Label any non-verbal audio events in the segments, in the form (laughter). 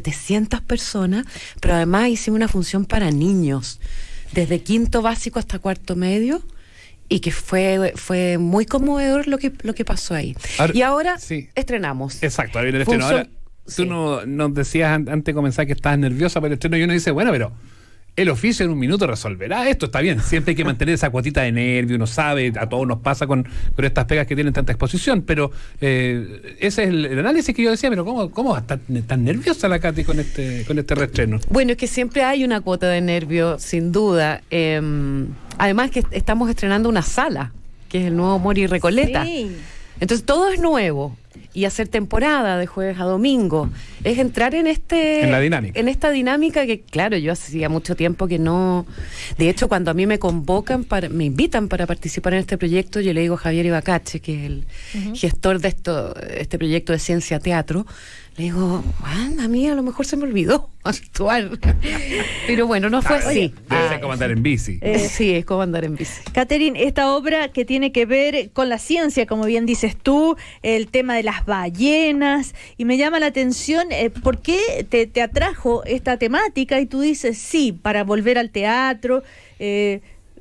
700 personas, pero además hicimos una función para niños, desde quinto básico hasta cuarto medio y que fue, fue muy conmovedor lo que, lo que pasó ahí. y ahora estrenamos. Exacto, ahí viene el estreno. tú nos decías antes de comenzar que estabas nerviosa para el estreno y uno dice, bueno, pero el oficio en un minuto resolverá esto, está bien, siempre hay que mantener esa cuotita de nervio, uno sabe, a todos nos pasa con, con estas pegas que tienen tanta exposición, pero eh, ese es el, análisis que yo decía, pero ¿cómo, cómo va tan nerviosa la Katy con este, con este restreno? Bueno, es que siempre hay una cuota de nervio, sin duda. Em, además que estamos estrenando una sala, que es el nuevo Mori Recoleta. Entonces todo es nuevo, y hacer temporada de jueves a domingo. Es entrar en este. En la dinámica. En esta dinámica que, claro, yo hacía mucho tiempo que no. De hecho, cuando a mí me convocan, para, me invitan para participar en este proyecto, yo le digo a Javier Ibacache, que es el gestor de esto, este proyecto de ciencia teatro, le digo, a mí a lo mejor se me olvidó (laughs) actuar. Pero bueno, no fue así. es como andar en bici. Eh, sí, es como andar en bici. Catherine, esta obra que tiene que ver con la ciencia, como bien dices tú, el tema de las ballenas y me llama la atención eh, por qué te, atrajo esta temática y tú dices sí, para volver al teatro. Eh,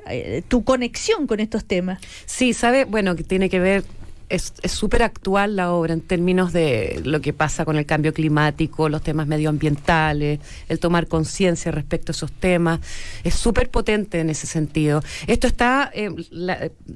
eh, tu conexión con estos temas. Sí, sabe, bueno, que tiene que ver es súper actual la obra en términos de lo que pasa con el cambio climático, los temas medioambientales, el tomar conciencia respecto a esos temas. Es súper potente en ese sentido. Esto está,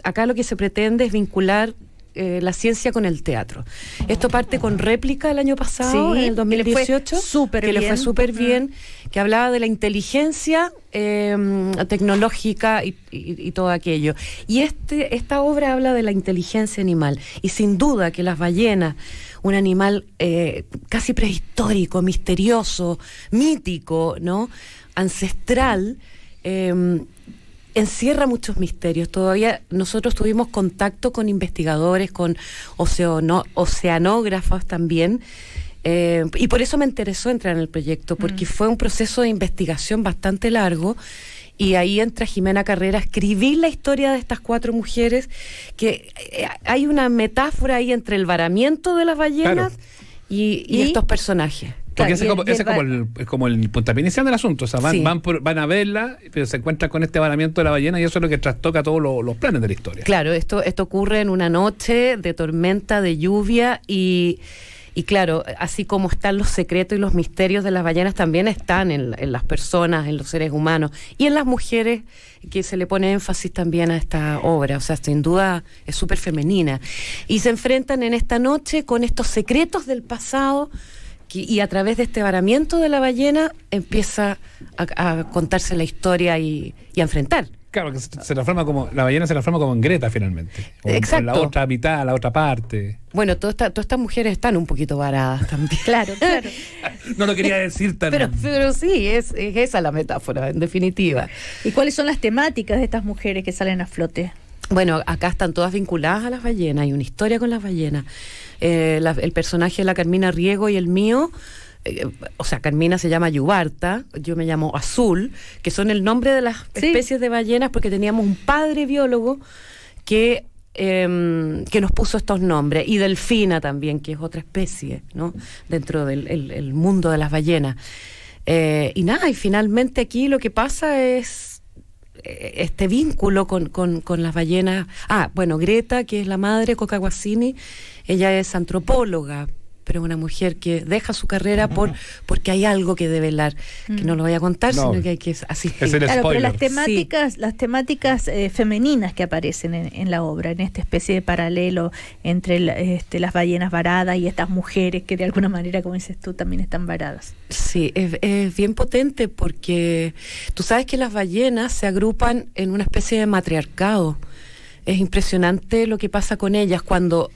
acá lo que se pretende es vincular eh, la ciencia con el teatro. Esto parte con réplica el año pasado, en el 2018, que le fue súper bien, que hablaba de la inteligencia em, tecnológica y, todo aquello. Y este, esta obra habla de la inteligencia animal. Y sin duda que las ballenas, un animal eh, casi prehistórico, misterioso, mítico, ¿no? ancestral, em, encierra muchos misterios. Todavía nosotros tuvimos contacto con investigadores, con oceano, oceanógrafos también. Eh, y por eso me interesó entrar en el proyecto, mm. porque fue un proceso de investigación bastante largo. Y ahí entra Jimena Carrera, escribí la historia de estas cuatro mujeres, que eh, hay una metáfora ahí entre el varamiento de las ballenas y, estos personajes. Porque ese, es, como el, pues, como el puntapié inicial del asunto. O sea, van, van, van, a verla, pero se encuentran con este avalamiento de la ballena y eso es lo que trastoca todos los planes de la historia. Claro, esto, esto ocurre en una noche de tormenta, de lluvia y... claro, así como están los secretos y los misterios de las ballenas, también están en, en, las personas, en los seres humanos y en las mujeres, que se le pone énfasis también a esta obra. O sea, sin duda es súper femenina. Y se enfrentan en esta noche con estos secretos del pasado y a través de este varamiento de la ballena empieza a, contarse la historia y, a enfrentar. Claro, que se, transforma como, la ballena se transforma como en Greta finalmente. O, Exacto. la otra mitad, la otra parte. Bueno, todas estas mujeres están un poquito varadas también. (laughs) claro, claro. (laughs) no lo quería decir tan. Pero, pero sí, es esa la metáfora, en definitiva. ¿Y cuáles son las temáticas de estas mujeres que salen a flote? Bueno, acá están todas vinculadas a las ballenas, hay una historia con las ballenas. Eh, el personaje de la Carmina Riego y el mío, eh, o sea, Carmina se llama Yubarta, yo me llamo Azul, que son el nombre de las especies de ballenas porque teníamos un padre biólogo que em, que nos puso estos nombres, y delfina también, que es otra especie, ¿no? Dentro del mundo de las ballenas. Eh, y nada, y finalmente aquí lo que pasa es eh, este vínculo con, con, con, las ballenas. Ah, bueno, Greta, que es la madre, Coca ella es antropóloga, pero una mujer que deja su carrera por ah. porque hay algo que develar, que no mm. lo voy a contar, sino que hay que asistir. Es claro, pero las temáticas, las temáticas eh, femeninas que aparecen en, la obra, en esta especie de paralelo entre este, las ballenas varadas y estas mujeres que de alguna manera, como dices tú, también están varadas. Sí, es, bien potente porque tú sabes que las ballenas se agrupan en una especie de matriarcado. Es impresionante lo que pasa con ellas cuando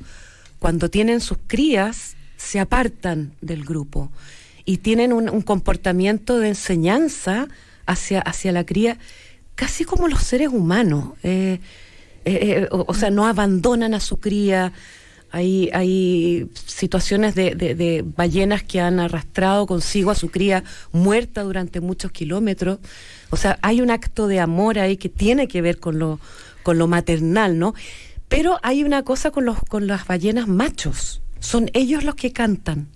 cuando tienen sus crías, se apartan del grupo y tienen un, comportamiento de enseñanza hacia, hacia la cría, casi como los seres humanos. Eh, eh, eh, o, sea, no abandonan a su cría. Hay, hay situaciones de, ballenas que han arrastrado consigo a su cría muerta durante muchos kilómetros. O sea, hay un acto de amor ahí que tiene que ver con lo, con lo maternal, ¿no? Pero hay una cosa con, los, con las ballenas machos. Son ellos los que cantan.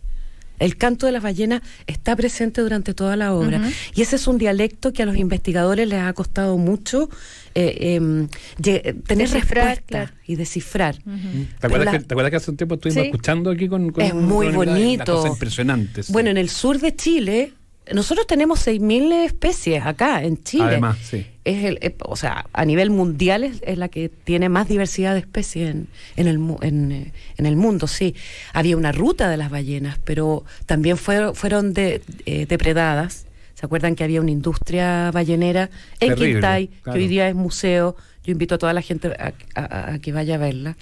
El canto de las ballenas está presente durante toda la obra. Y ese es un dialecto que a los investigadores les ha costado mucho eh, em, tener respuesta y descifrar. ¿Te, acuerdas que, hace un tiempo estuvimos escuchando aquí con, Es muy bonito. impresionantes. Bueno, en el sur de Chile nosotros tenemos 6.000 especies acá en Chile. Además, sí. Es el, eh, o sea, a nivel mundial es, la que tiene más diversidad de especies en, el, eh, en, el mundo, sí. Había una ruta de las ballenas, pero también fueron de, eh, depredadas. ¿Se acuerdan que había una industria ballenera en Terrible, Quintay, que hoy día es museo? Yo invito a toda la gente a, que vaya a verla.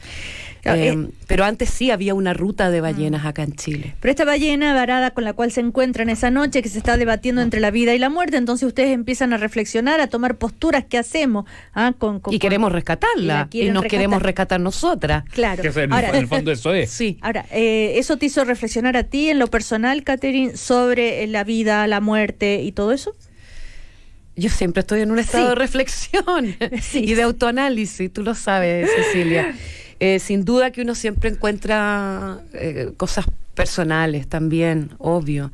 Eh, eh, pero antes sí había una ruta de ballenas acá en Chile. Pero esta ballena varada con la cual se encuentran esa noche, que se está debatiendo entre la vida y la muerte, entonces ustedes empiezan a reflexionar, a tomar posturas, ¿qué hacemos? Ah, con, con, y queremos rescatarla, y, nos queremos rescatar nosotras. Claro. en, el fondo eso es. (laughs) Sí. Ahora, eh, ¿eso te hizo reflexionar a ti en lo personal, Catherine, sobre la vida, la muerte y todo eso? Yo siempre estoy en un estado de reflexión (laughs) y de autoanálisis, tú lo sabes, Cecilia. Eh, sin duda que uno siempre encuentra eh, cosas personales también, obvio.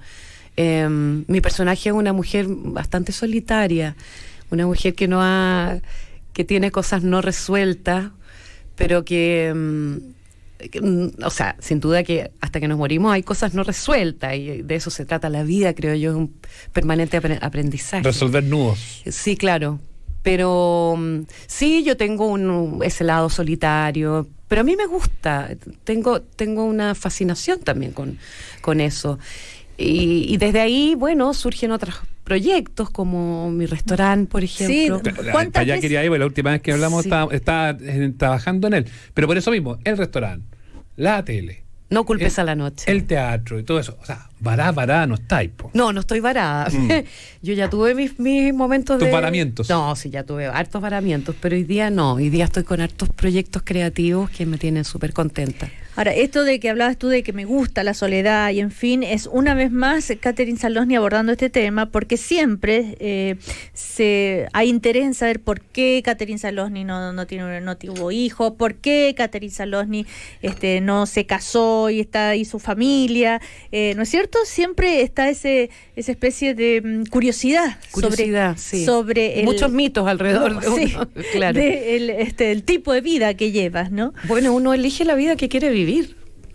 Em, mi personaje es una mujer bastante solitaria, una mujer que no ha, que tiene cosas no resueltas, pero que em, Mm, o sea, sin duda que hasta que nos morimos hay cosas no resueltas y de eso se trata la vida, creo yo, es un permanente aprendizaje. Resolver nudos. Sí, claro. Pero mm, sí, yo tengo un, ese lado solitario, pero a mí me gusta, tengo, tengo una fascinación también con, con eso. Y, desde ahí, bueno, surgen otros proyectos como mi restaurante, por ejemplo. Sí, ¿cuántas allá quería ir, la última vez que hablamos estaba, eh, trabajando en él. Pero por eso mismo, el restaurante, la tele. No culpes a la noche. El teatro y todo eso. O sea, varada, varada, no está No, no estoy varada. Mm. (laughs) Yo ya tuve mis, mis momentos de. ¿Tus varamientos? No, sí, ya tuve hartos varamientos, pero hoy día no. Hoy día estoy con hartos proyectos creativos que me tienen súper contenta. Ahora, esto de que hablabas tú de que me gusta la soledad y en fin, es una vez más Catherine Salosni abordando este tema porque siempre eh, se hay interés en saber por qué Catherine Salosni no, no, tiene, no tuvo hijo, por qué Catherine Salosni este, no se casó y está ahí su familia, eh, ¿no es cierto? Siempre está ese esa especie de curiosidad, mm, curiosidad sobre, muchos mitos alrededor de (laughs) (laughs) claro. el, este, el tipo de vida que llevas, ¿no? Bueno, uno elige la vida que quiere vivir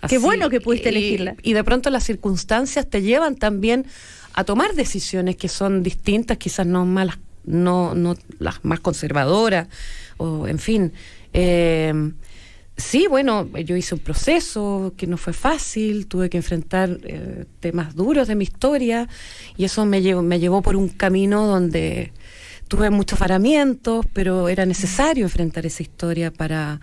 Qué bueno que pudiste elegirla. Y de pronto las circunstancias te llevan también a tomar decisiones que son distintas, quizás no malas, no, no las más conservadoras, o en fin. Em, sí, bueno, yo hice un proceso que no fue fácil, tuve que enfrentar eh, temas duros de mi historia y eso me llevó, me llevó por un camino donde tuve muchos faramientos, pero era necesario enfrentar esa historia para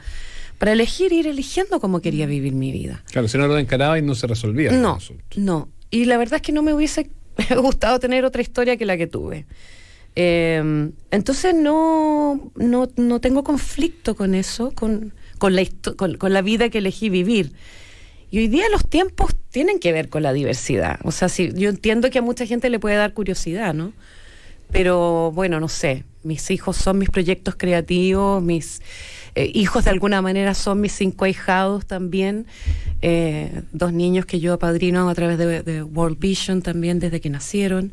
para elegir ir eligiendo cómo quería mm. vivir mi vida. Claro, si no lo encaraba y no se resolvía. No, no. Y la verdad es que no me hubiese (laughs) gustado tener otra historia que la que tuve. Em, entonces no, no, tengo conflicto con eso, con, la, la vida que elegí vivir. Y hoy día los tiempos tienen que ver con la diversidad. O sea, si, yo entiendo que a mucha gente le puede dar curiosidad, ¿no? Pero bueno, no sé. Mis hijos son mis proyectos creativos, mis eh, hijos de alguna manera son mis cinco hijados también, eh, dos niños que yo apadrino a través de, World Vision también desde que nacieron.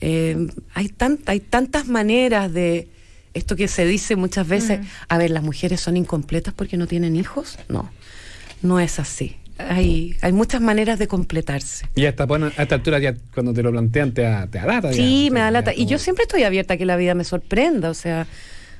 Eh, hay, hay tantas maneras de esto que se dice muchas veces, mm. a ver, las mujeres son incompletas porque no tienen hijos. No, no es así. Hay, hay muchas maneras de completarse. Y hasta, a esta altura, ya cuando te lo plantean, te, te alata. Sí, me da Y yo siempre estoy abierta a que la vida me sorprenda. O sea,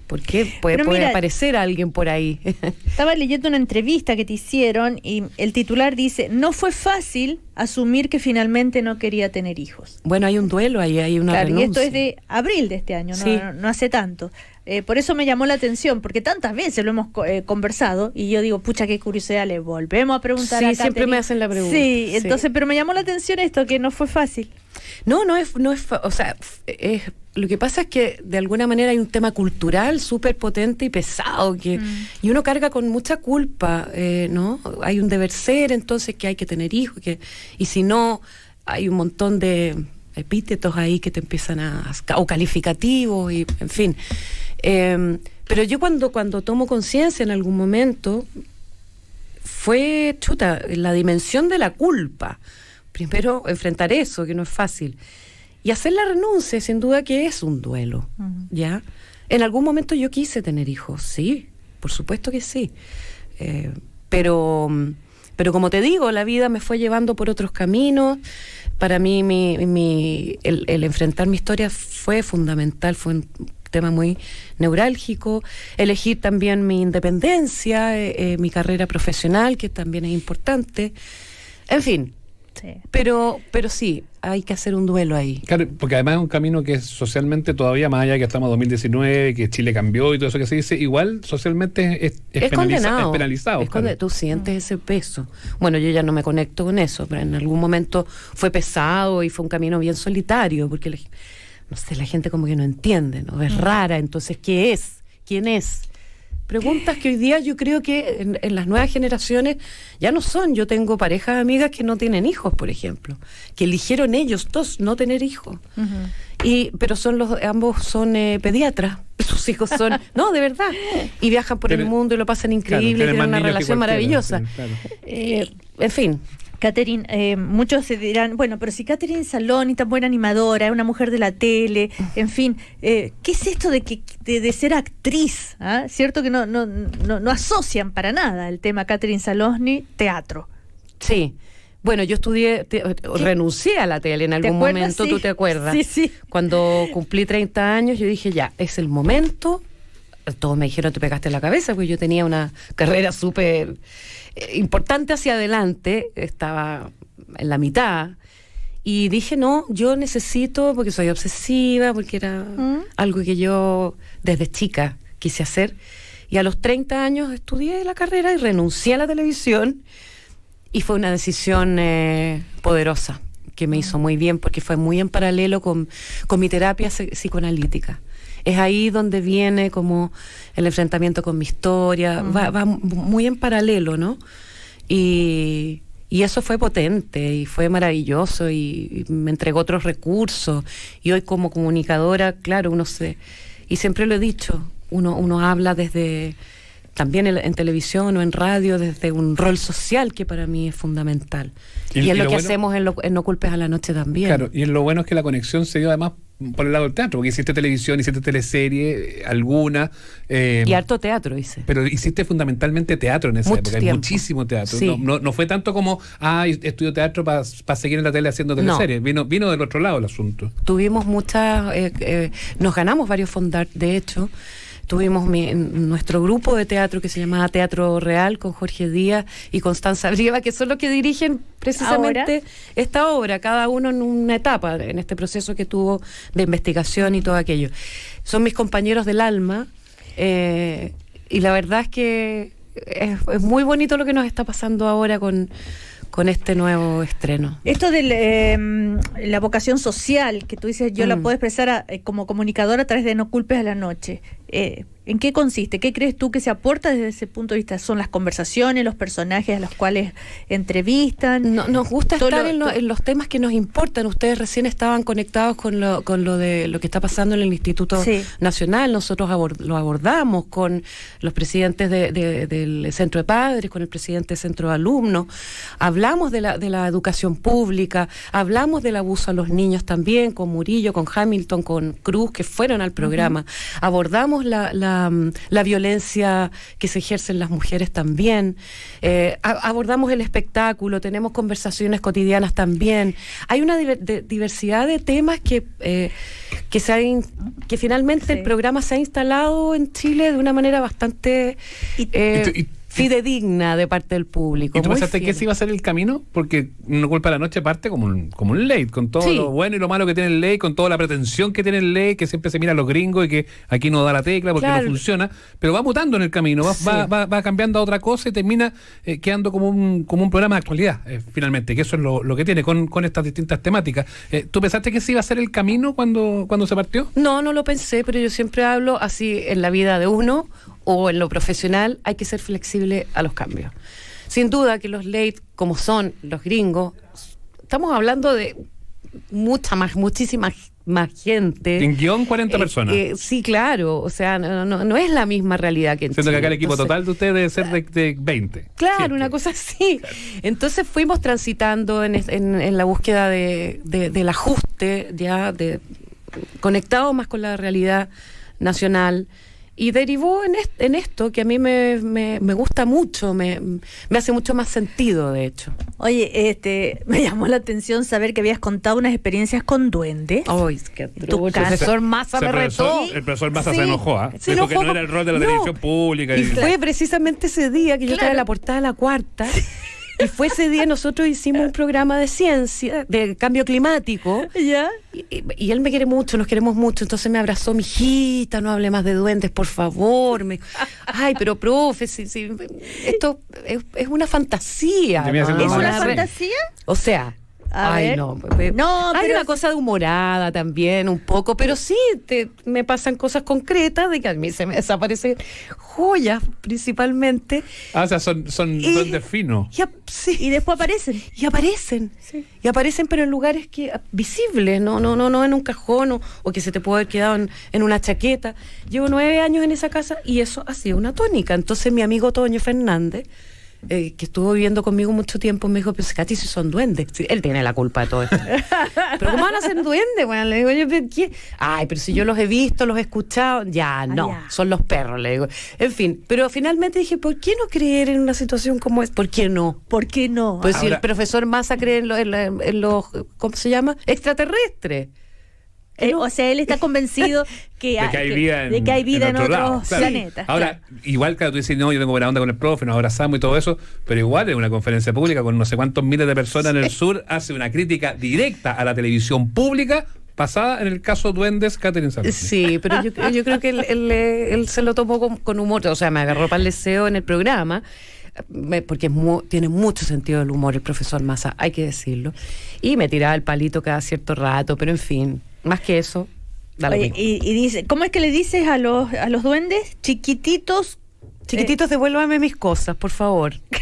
porque puede, puede aparecer alguien por ahí. (laughs) estaba leyendo una entrevista que te hicieron y el titular dice, no fue fácil asumir que finalmente no quería tener hijos. Bueno, hay un duelo ahí, hay una Y esto es de abril de este año, no, no, hace tanto. Eh, por eso me llamó la atención, porque tantas veces lo hemos eh, conversado y yo digo, pucha, qué curiosidad, le volvemos a preguntar. Sí, siempre me hacen la pregunta. Sí, entonces, pero me llamó la atención esto, que no fue fácil. No, no es, no es, o sea, es, lo que pasa es que de alguna manera hay un tema cultural súper potente y pesado, que, mm. y uno carga con mucha culpa, eh, ¿no? Hay un deber ser, entonces, que hay que tener hijos, que, y si no, hay un montón de epítetos ahí que te empiezan a, o calificativos, y en fin. Em, pero yo cuando, cuando tomo conciencia en algún momento, fue chuta, la dimensión de la culpa. Primero enfrentar eso, que no es fácil. Y hacer la renuncia, sin duda que es un duelo, ¿ya? En algún momento yo quise tener hijos, sí, por supuesto que sí. Eh, pero, pero como te digo, la vida me fue llevando por otros caminos. Para mí mi, el, enfrentar mi historia fue fundamental, fue tema muy neurálgico, elegir también mi independencia, eh, eh, mi carrera profesional, que también es importante, en fin. Pero, pero sí, hay que hacer un duelo ahí. Claro, porque además es un camino que socialmente todavía, más allá que estamos en 2019, que Chile cambió y todo eso que se dice, igual socialmente es, es, penalizado. Tú sientes ese peso. Bueno, yo ya no me conecto con eso, pero en algún momento fue pesado y fue un camino bien solitario, porque no sé, la gente como que no entiende, ¿no? Es mm. rara, entonces, ¿qué es? ¿Quién es? Preguntas que hoy día yo creo que en, las nuevas generaciones ya no son. Yo tengo parejas amigas que no tienen hijos, por ejemplo, que eligieron ellos dos no tener hijos. y, pero son los, ambos son eh, pediatras. (laughs) Sus hijos son, (laughs) no, de verdad. Y viajan por el mundo y lo pasan increíble y tienen una relación maravillosa. Eh, en fin, Catherine, eh, muchos se dirán, bueno, pero si Catherine Saloni, tan buena animadora, es una mujer de la tele, en fin, eh, ¿qué es esto de, que, de, ser actriz? Ah? Cierto que no, no, no, asocian para nada el tema Catherine Saloni, teatro. Sí. Bueno, yo estudié, renuncié a la tele en algún momento, ¿tú te acuerdas? Sí, sí. Cuando cumplí 30 años, yo dije, ya, es el momento todos me dijeron, te pegaste la cabeza, porque yo tenía una carrera súper eh, importante hacia adelante, estaba en la mitad. Y dije, no, yo necesito, porque soy obsesiva, porque era mm. algo que yo desde chica quise hacer. Y a los 30 años estudié la carrera y renuncié a la televisión. Y fue una decisión eh, poderosa que me hizo mm. muy bien porque fue muy en paralelo con, con mi terapia psicoanalítica es ahí donde viene como el enfrentamiento con mi historia, va, muy en paralelo, ¿no? Y, eso fue potente y fue maravilloso y, me entregó otros recursos y hoy como comunicadora, claro, uno se... Y siempre lo he dicho, uno, uno habla desde también en, televisión o en radio desde un rol social que para mí es fundamental. Y, es lo, que hacemos en, lo, en, No culpes a la noche también. Claro, y lo bueno es que la conexión se dio además por el lado del teatro, porque hiciste televisión, hiciste teleserie, alguna. Eh, y harto teatro hice. Pero hiciste fundamentalmente teatro en esa época, tiempo. muchísimo teatro. No, no, fue tanto como, ah, estudio teatro para seguir en la tele haciendo teleserie Vino, del otro lado el asunto. Tuvimos muchas, eh, eh, nos ganamos varios fondos de hecho tuvimos nuestro grupo de teatro que se llamaba Teatro Real con Jorge Díaz y Constanza Brieva, que son los que dirigen precisamente esta obra, cada uno en una etapa, en este proceso que tuvo de investigación y todo aquello. Son mis compañeros del alma eh, y la verdad es que es, muy bonito lo que nos está pasando ahora con, con este nuevo estreno. Esto de em, la vocación social que tú dices, yo la mm. puedo expresar eh, como comunicadora a través de No culpes a la noche. Eh, ¿En qué consiste? ¿Qué crees tú que se aporta desde ese punto de vista? ¿Son las conversaciones, los personajes a los cuales entrevistan? nos gusta estar en, los temas que nos importan. Ustedes recién estaban conectados con lo, de lo que está pasando en el Instituto Nacional. Nosotros lo abordamos con los presidentes del Centro de Padres, con el presidente del Centro de Alumnos. Hablamos de la, educación pública, hablamos del abuso a los niños también, con Murillo, con Hamilton, con Cruz, que fueron al programa. Abordamos la, mm, la, violencia que se ejerce en las mujeres también, eh, abordamos el espectáculo, tenemos conversaciones cotidianas también. Hay una diversidad de temas que, eh, que, se que finalmente el programa se ha instalado en Chile de una manera bastante... Eh, fidedigna de parte del público. ¿Y tú pensaste que ese iba a ser el camino? Porque No Culpa de la Noche parte como un, como un late, con todo lo bueno y lo malo que tiene el late con toda la pretensión que tiene el late que siempre se mira a los gringos y que aquí no da la tecla porque no funciona, pero va mutando en el camino, va, va, va, cambiando a otra cosa y termina eh, quedando como un, como un programa de actualidad, eh, finalmente, que eso es lo, que tiene con, estas distintas temáticas. Eh, ¿Tú pensaste que ese iba a ser el camino cuando, cuando se partió? No, no lo pensé, pero yo siempre hablo así en la vida de uno o en lo profesional, hay que ser flexible a los cambios. Sin duda que los late, como son los gringos, estamos hablando de mucha más, muchísima más gente. En guión 40 eh, personas. Eh, sí, claro, o sea, no, no, es la misma realidad que en Siendo que acá el equipo total de ustedes debe ser de, 20. Claro, una cosa así. Entonces fuimos transitando en, la búsqueda de, del ajuste, ya de ...conectado más con la realidad nacional y derivó en, en esto que a mí me, me, gusta mucho, me, me, hace mucho más sentido, de hecho. Oye, este, (laughs) me llamó la atención saber que habías contado unas experiencias con duendes. Ay, qué truco. El profesor Massa me retó. El profesor Massa se enojó, ¿eh? se no era el rol de la televisión pública. Y, fue precisamente ese día que yo estaba en la portada de la cuarta. Y fue ese día nosotros hicimos un programa de ciencia, de cambio climático. ¿Ya? Y, él me quiere mucho, nos queremos mucho. Entonces me abrazó, mi hijita, no hable más de duendes, por favor. Me, Ay, pero profe, esto es, una fantasía. ¿Es una fantasía? O sea, Ay, no. no Hay una cosa de humorada también, un poco, pero sí me pasan cosas concretas de que a mí se me desaparecen joyas principalmente. Ah, o sea, son, son de fino. Y, después aparecen. Y aparecen. Y aparecen, pero en lugares que ah, visibles, no, no, no, no en un cajón o, que se te puede haber quedado en, en, una chaqueta. Llevo nueve años en esa casa y eso ha sido una tónica. Entonces mi amigo Toño Fernández eh, que estuvo viviendo conmigo mucho tiempo, me dijo, pero Katy, si son duendes. él tiene la culpa de todo esto. (laughs) pero ¿cómo van a ser duendes? le digo, yo, ¿qué? Ay, pero si yo los he visto, los he escuchado, ya, ah, no, son los perros, le digo. En fin, pero finalmente dije, ¿por qué no creer en una situación como esta? ¿Por qué no? ¿Por qué no? Pues si el profesor Massa cree en, en los, ¿cómo se llama? Extraterrestres. Eh, o sea, él está convencido (laughs) que, de que hay vida en, otros planetas. Ahora, igual, que tú dices, no, yo tengo buena onda con el profe, nos abrazamos y todo eso, pero igual en una conferencia pública con no sé cuántos miles de personas en el sur hace una crítica directa a la televisión pública pasada en el caso Duendes, Catherine Sarkozy. Sí, pero yo, creo que él, eh, se lo tomó con, humor, o sea, me agarró para el deseo en el programa porque tiene mucho sentido el humor el profesor Massa, hay que decirlo. Y me tiraba el palito cada cierto rato, pero en fin, más que eso, y, dice, ¿cómo es que le dices a los, a los duendes? Chiquititos. Eh, Chiquititos, devuélvame mis cosas, por favor. (laughs)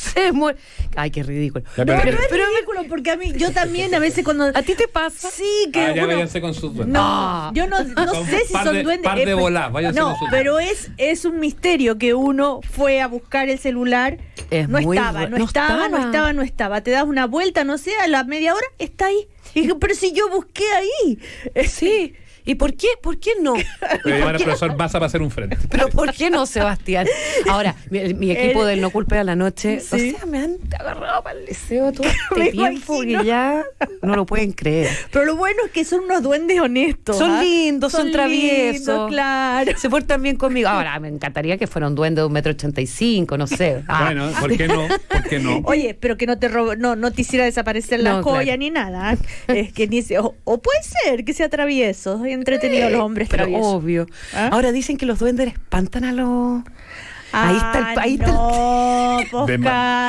se (laughs) muere. Ay, qué ridículo. pero, es ridículo porque a mí, yo también a veces cuando. ¿A ti te pasa? Sí, que. Ah, ya con sus duendes. No, yo no, sé si son duendes. Par de volar, váyanse no, con sus Pero es, es un misterio que uno fue a buscar el celular. no, estaba, no, estaba, no estaba, no estaba. Te das una vuelta, no sé, a la media hora, está ahí. Y pero si yo busqué ahí. Sí. ¿Y por qué, por qué no? Bueno, (laughs) profesor vas a pasar un frente. Pero ¿por qué no, Sebastián? Ahora, mi, equipo del No Culpe a la Noche, o sea, me han agarrado para el liceo todo (laughs) este tiempo que ya no lo pueden creer. Pero lo bueno es que son unos duendes honestos. Son ¿ah? lindos, son, traviesos. claro. Se portan bien conmigo. Ahora, me encantaría que fueran duendes duende de un metro ochenta y cinco, no sé. Ah. Bueno, ¿por qué no? ¿Por qué no? Oye, pero que no te robo, no, no te hiciera desaparecer la joya ni nada. Es que ni se, o, o puede ser que sea travieso entretenido los hombres pero obvio. ¿Ah? Ahora dicen que los duendes espantan a los... ahí está el... Ah, ahí no, está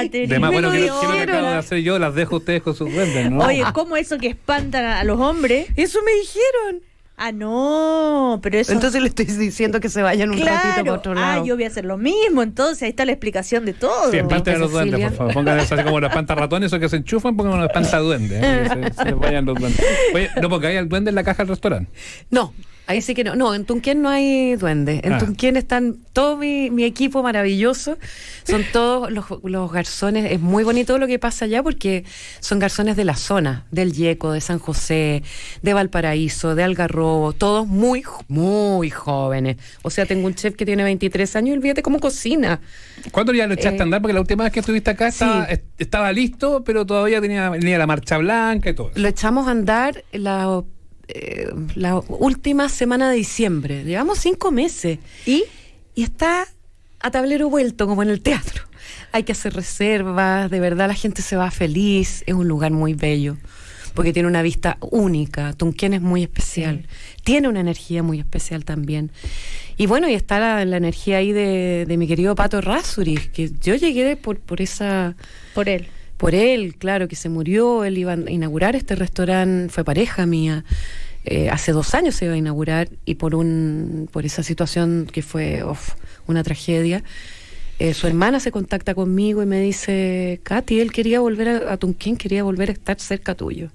el... (laughs) de más, bueno que lo, que de hacer yo, las dejo ustedes con sus duendes, ¿no? Oye, ¿cómo eso que espantan a los hombres? Eso me dijeron. Ah, no, pero eso. Entonces le estoy diciendo que se vayan un ratito por otro ah, lado. Ah, yo voy a hacer lo mismo, entonces ahí está la explicación de todo. Sí, espanten a los duendes, por favor. Pongan así como los pantas ratones o que se enchufan, pongan las espanta duendes. ¿eh? Se, vayan los duendes. Oye, no hay el duende en la caja del restaurante. No, Ahí sí que no. No, en Tunquén no hay duendes. En ah. Tunquén están todo mi, equipo maravilloso. Son (laughs) todos los, garzones. Es muy bonito lo que pasa allá porque son garzones de la zona, del Yeco, de San José, de Valparaíso, de Algarrobo. Todos muy, muy jóvenes. O sea, tengo un chef que tiene 23 años y olvídate cómo cocina. ¿Cuándo ya lo echaste a eh, andar? Porque la última vez que estuviste acá estaba, listo, pero todavía tenía, tenía la marcha blanca y todo. Lo echamos a andar. La eh, la última semana de diciembre. Llevamos cinco meses. ¿Y? está a tablero vuelto, como en el teatro. Hay que hacer reservas, de verdad la gente se va feliz, es un lugar muy bello, porque tiene una vista única, Tunquén es muy especial, tiene una energía muy especial también. Y bueno, y está la, energía ahí de, de, mi querido Pato Rasuris, que yo llegué por, por esa... Por él por él, claro, que se murió, él iba a inaugurar este restaurante, fue pareja mía. Eh, hace dos años se iba a inaugurar y por un por esa situación que fue una tragedia eh, su hermana se contacta conmigo y me dice Katy él quería volver a, Tunquín quería volver a estar cerca tuyo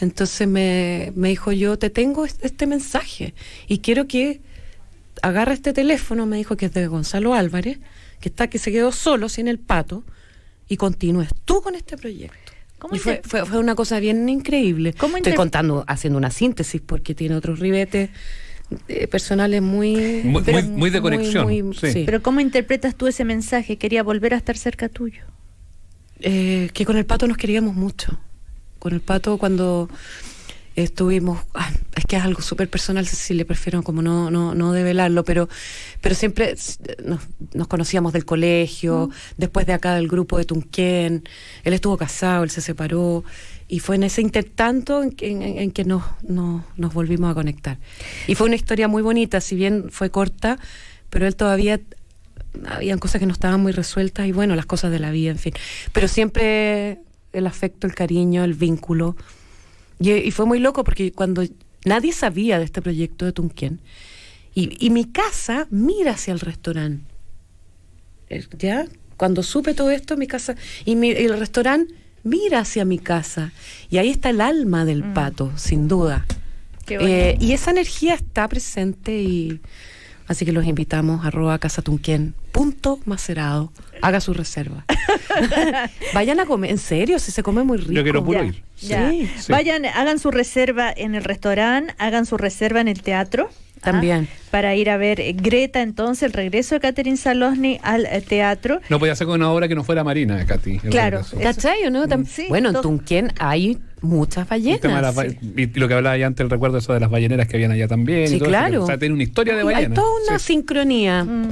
entonces me, dijo yo te tengo este mensaje y quiero que agarre este teléfono me dijo que es de Gonzalo Álvarez que está que se quedó solo sin el pato y continúes tú con este proyecto. y fue, una cosa bien increíble. Estoy contando, haciendo una síntesis porque tiene otros ribetes eh, personales muy... Muy, de conexión. Pero ¿cómo interpretas tú ese mensaje? Quería volver a estar cerca tuyo. Eh, que con el pato nos queríamos mucho. Con el pato cuando estuvimos, ah, es que es algo súper personal, si le prefiero como no, no, no develarlo, pero, pero siempre nos, conocíamos del colegio, mm. después de acá del grupo de Tunquén, él estuvo casado, él se separó, y fue en ese intertanto en, que nos, nos, volvimos a conectar. Y fue una historia muy bonita, si bien fue corta, pero él todavía había cosas que no estaban muy resueltas y bueno, las cosas de la vida, en fin. Pero siempre el afecto, el cariño, el vínculo. Y, fue muy loco porque cuando nadie sabía de este proyecto de Tunquén, y, mi casa mira hacia el restaurante. Eh, ¿Ya? Cuando supe todo esto, mi casa y el restaurante mira hacia mi casa. Y ahí está el alma del mm. pato, sin duda. Eh, y esa energía está presente y Así que los invitamos arroba casatunquén punto macerado. Haga su reserva. (laughs) Vayan a comer, en serio, si se come muy rico. Yo quiero puro ir. Vayan, hagan su reserva en el restaurante, hagan su reserva en el teatro. Ah, también. Para ir a ver Greta, entonces, el regreso de Catherine Salosny al eh, teatro. No podía ser con una obra que no fuera marina, Katy. Claro. ¿Cachai bueno, en Tunquén hay muchas ballenas. y lo que hablaba ya antes, el recuerdo eso de las balleneras que habían allá también. Sí, claro. o sea, tiene una historia de ballenas. Hay toda una sincronía. Mm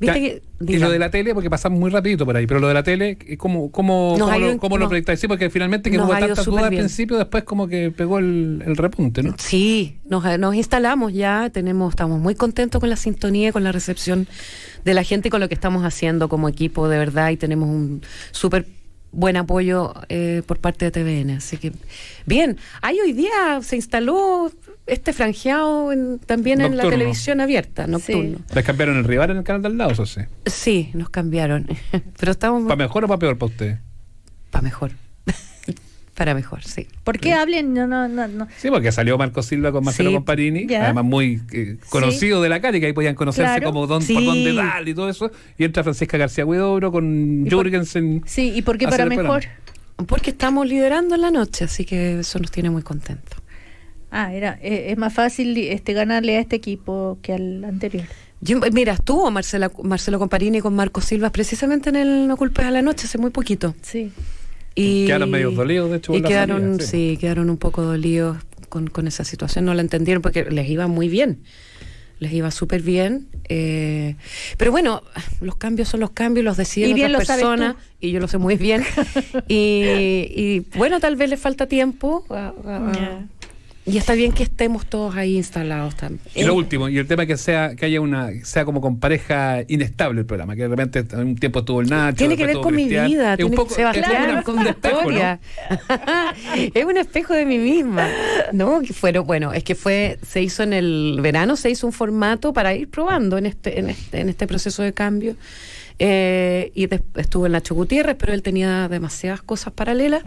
y lo de la tele, porque pasamos muy rapidito por ahí, pero lo de la tele, ¿cómo, cómo, cómo, lo, cómo lo, proyectáis? porque finalmente que hubo tantas dudas al principio, después como que pegó el, repunte, ¿no? Sí, nos, nos, instalamos ya, tenemos, estamos muy contentos con la sintonía, con la recepción de la gente con lo que estamos haciendo como equipo, de verdad, y tenemos un súper buen apoyo eh, por parte de TVN. Así que, bien, hay hoy día se instaló este franjeado también en la televisión abierta, nocturno. ¿Les cambiaron el rival en el canal de al lado, eso sí? Sí, nos cambiaron. (laughs) Pero estamos... ¿Para mejor o para peor para usted? Para mejor. Para mejor, sí. ¿Por qué hablen? No, no, no, Sí, porque salió Marco Silva con Marcelo Comparini, además muy eh, conocido de la calle, que ahí podían conocerse como don, por donde tal y todo eso. Y entra Francisca García Huidobro con Jürgensen. Sí, ¿y por qué para mejor? Porque estamos liderando en la noche, así que eso nos tiene muy contentos. Ah, era, eh, es más fácil este ganarle a este equipo que al anterior. mira, estuvo Marcelo Comparini con Marco Silva precisamente en el No Culpes a la Noche hace muy poquito. Sí. Y, quedaron medio dolidos, de hecho. Y quedaron, sí. quedaron un poco dolidos con, con, esa situación. No la entendieron porque les iba muy bien. Les iba súper bien. Eh, pero bueno, los cambios son los cambios, los deciden las personas. Y yo lo sé muy bien. (laughs) y, bueno, tal vez les falta tiempo. Y está bien que estemos todos ahí instalados también. Y lo último, y el tema que sea que haya una sea como con pareja inestable el programa, que de repente un tiempo estuvo el Nacho, tiene que ver con mi vida, es tiene un poco, con mi es un espejo de mí misma. No, que fueron, bueno, es que fue se hizo en el verano, se hizo un formato para ir probando en este en este, este proceso de cambio. Eh, y estuvo en Nacho Gutiérrez, pero él tenía demasiadas cosas paralelas.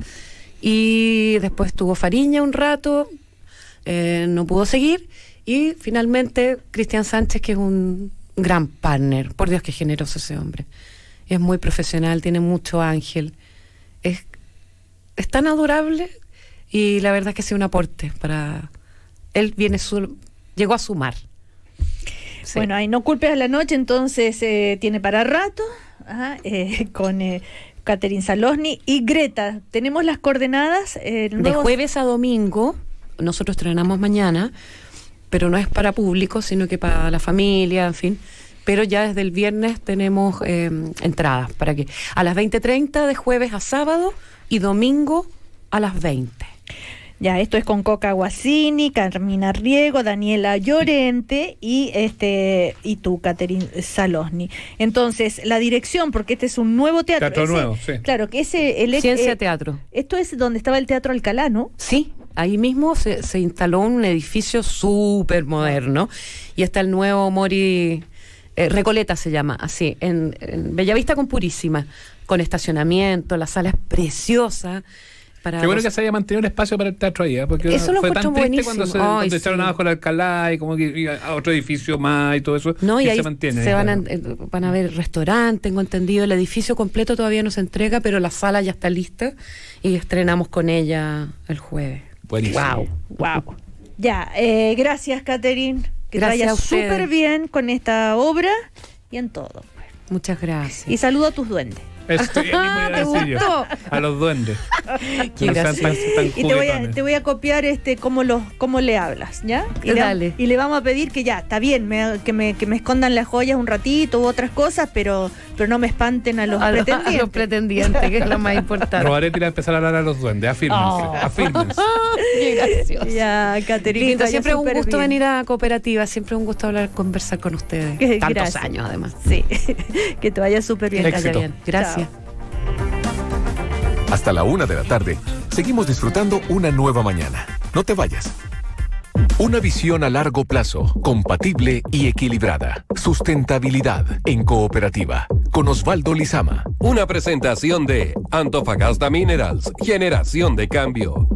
Y después estuvo Fariña un rato, eh, no pudo seguir. Y finalmente Cristian Sánchez, que es un gran partner, por Dios que generoso ese hombre. Es muy profesional, tiene mucho ángel. Es, es tan adorable y la verdad es que es un aporte para... Él viene su, llegó a sumar. Bueno, ahí no culpes a la noche, entonces eh, tiene para rato ah, eh, (laughs) con Catherine Salosny y Greta. Tenemos las coordenadas. de jueves a domingo nosotros estrenamos mañana, pero no es para público, sino que para la familia, en fin. Pero ya desde el viernes tenemos em, entradas para que a las 20.30 de jueves a sábado y domingo a las 20. Ya, esto es con Coca Guasini, Carmina Riego, Daniela Llorente y este y tú, Caterin Salosni. Entonces, la dirección, porque este es un nuevo teatro. Teatro nuevo, sí. Claro, que ese el Ciencia e, Teatro. Esto es donde estaba el Teatro Alcalá, ¿no? Sí, ahí mismo se, instaló un edificio súper moderno y está el nuevo Mori eh, Recoleta se llama, así, en, Bellavista con Purísima, con estacionamiento, la sala es preciosa. Para Qué bueno que se haya mantenido el espacio para el teatro ahí, ¿eh? porque eso fue tan triste buenísimo. cuando se cuando echaron abajo el alcalá y como que a otro edificio más y todo eso. No, y, ahí se mantiene. Se van, a, eh, van a ver restaurante, tengo entendido, el edificio completo todavía no se entrega, pero la sala ya está lista y estrenamos con ella el jueves. Wow, wow. Ya, eh, gracias, Catherine. Que gracias vaya súper bien con esta obra y en todo. Muchas gracias. Y saludo a tus duendes. Ah, a los duendes. y te voy, a, copiar este cómo, los, cómo le hablas, ¿ya? Y Le, vamos a pedir que ya, está bien, que, me, que me escondan las joyas un ratito u otras cosas, pero, pero no me espanten a los pretendientes. Los, pretendientes, que es lo más importante. Robaré tirar a empezar a hablar a los duendes, afírmense. Oh. (laughs) Qué gracioso. Ya, Caterina. siempre un gusto venir a cooperativa, siempre un gusto hablar, conversar con ustedes. Tantos años, además. Sí, (laughs) que te vaya súper bien. Gracias. Hasta la una de la tarde, seguimos disfrutando una nueva mañana. No te vayas. Una visión a largo plazo, compatible y equilibrada. Sustentabilidad en cooperativa. Con Osvaldo Lizama. Una presentación de Antofagasta Minerals, Generación de Cambio.